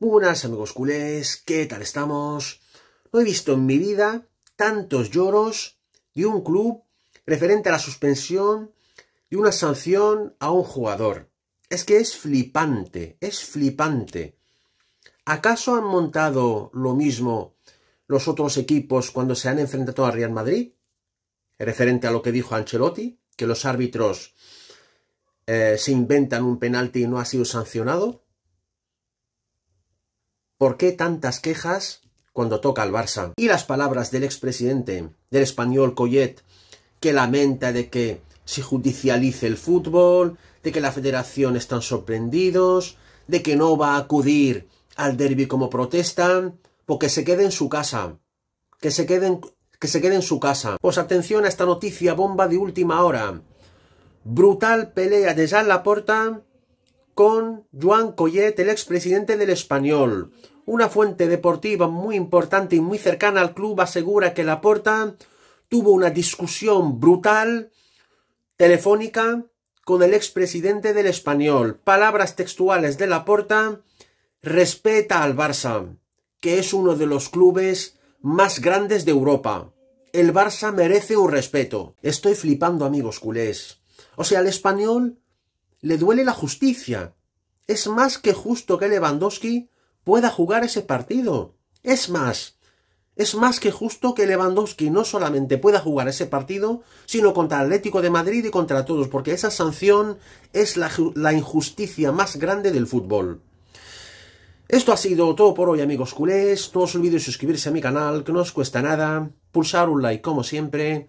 Muy buenas amigos culés, ¿qué tal estamos? No he visto en mi vida tantos lloros de un club referente a la suspensión de una sanción a un jugador. Es que es flipante, es flipante. ¿Acaso han montado lo mismo los otros equipos cuando se han enfrentado a Real Madrid? Referente a lo que dijo Ancelotti, que los árbitros eh, se inventan un penalti y no ha sido sancionado? ¿Por qué tantas quejas cuando toca al Barça? Y las palabras del expresidente del español Coyet, que lamenta de que se judicialice el fútbol, de que la federación están sorprendidos, de que no va a acudir al derby como protestan, porque pues se quede en su casa, que se queden que se quede en su casa. Pues atención a esta noticia bomba de última hora brutal pelea de Jean Laporta con Joan Collet, el expresidente del Español. Una fuente deportiva muy importante y muy cercana al club asegura que Laporta tuvo una discusión brutal telefónica con el expresidente del Español. Palabras textuales de Laporta, respeta al Barça, que es uno de los clubes más grandes de Europa. El Barça merece un respeto. Estoy flipando, amigos culés. O sea, al español le duele la justicia. Es más que justo que Lewandowski pueda jugar ese partido. Es más, es más que justo que Lewandowski no solamente pueda jugar ese partido, sino contra el Atlético de Madrid y contra todos, porque esa sanción es la, la, injusticia más grande del fútbol. Esto ha sido todo por hoy amigos culés, no os olvidéis suscribirse a mi canal, que no os cuesta nada, pulsar un like como siempre,